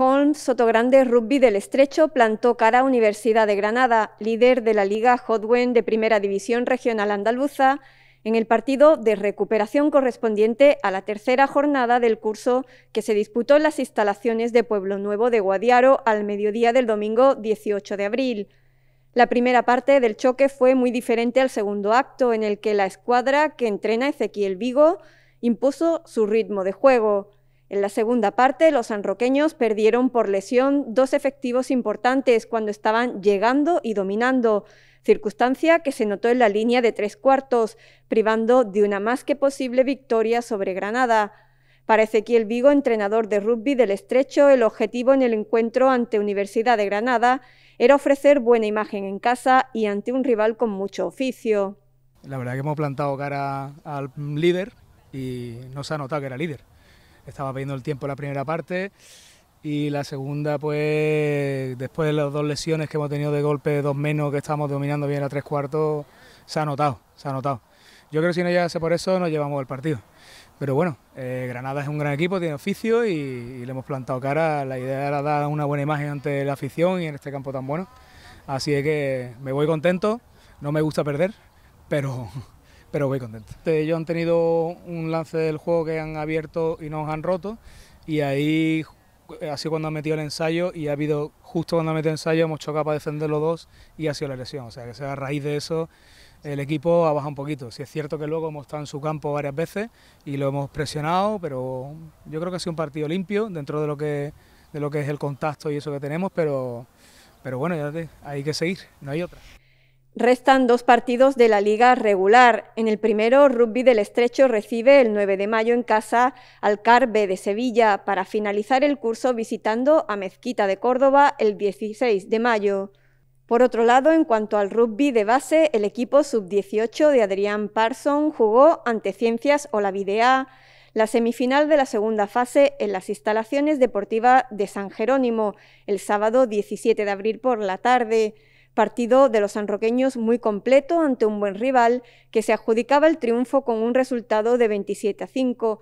Holmes Sotogrande Rugby del Estrecho plantó cara a Universidad de Granada, líder de la Liga Hodwen de Primera División Regional Andaluza, en el partido de recuperación correspondiente a la tercera jornada del curso que se disputó en las instalaciones de Pueblo Nuevo de Guadiaro al mediodía del domingo 18 de abril. La primera parte del choque fue muy diferente al segundo acto, en el que la escuadra que entrena Ezequiel Vigo impuso su ritmo de juego. En la segunda parte, los sanroqueños perdieron por lesión dos efectivos importantes cuando estaban llegando y dominando, circunstancia que se notó en la línea de tres cuartos, privando de una más que posible victoria sobre Granada. Parece que el Vigo, entrenador de rugby del Estrecho, el objetivo en el encuentro ante Universidad de Granada era ofrecer buena imagen en casa y ante un rival con mucho oficio. La verdad que hemos plantado cara al líder y no ha notado que era líder estaba pidiendo el tiempo la primera parte y la segunda, pues después de las dos lesiones que hemos tenido de golpe, dos menos que estábamos dominando bien a tres cuartos, se ha notado, se ha notado. Yo creo que si no llegase por eso, nos llevamos el partido. Pero bueno, eh, Granada es un gran equipo, tiene oficio y, le hemos plantado cara. La idea era dar una buena imagen ante la afición y en este campo tan bueno. Así que me voy contento, no me gusta perder, pero pero voy contento. Este, ellos han tenido un lance del juego que han abierto y nos han roto y ahí eh, así cuando han metido el ensayo y ha habido, justo cuando han metido el ensayo hemos chocado para defender los dos y ha sido la lesión, o sea que sea a raíz de eso el equipo ha bajado un poquito. Si es cierto que luego hemos estado en su campo varias veces y lo hemos presionado, pero yo creo que ha sido un partido limpio dentro de lo que, de lo que es el contacto y eso que tenemos, pero, pero bueno, ya hay que seguir, no hay otra. Restan dos partidos de la liga regular. En el primero, Rugby del Estrecho recibe el 9 de mayo en casa al Carbe de Sevilla para finalizar el curso visitando a Mezquita de Córdoba el 16 de mayo. Por otro lado, en cuanto al rugby de base, el equipo sub-18 de Adrián Parson jugó ante Ciencias Olavidea la semifinal de la segunda fase en las instalaciones deportivas de San Jerónimo el sábado 17 de abril por la tarde partido de los sanroqueños muy completo ante un buen rival que se adjudicaba el triunfo con un resultado de 27 a 5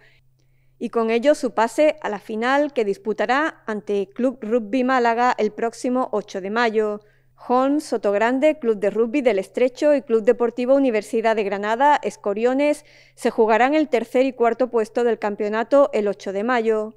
y con ello su pase a la final que disputará ante Club Rugby Málaga el próximo 8 de mayo. Holmes, Sotogrande, Club de Rugby del Estrecho y Club Deportivo Universidad de Granada, Escoriones, se jugarán el tercer y cuarto puesto del campeonato el 8 de mayo.